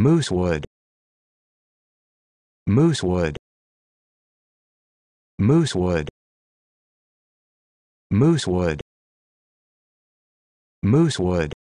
Moosewood Moosewood Moosewood Moosewood Moosewood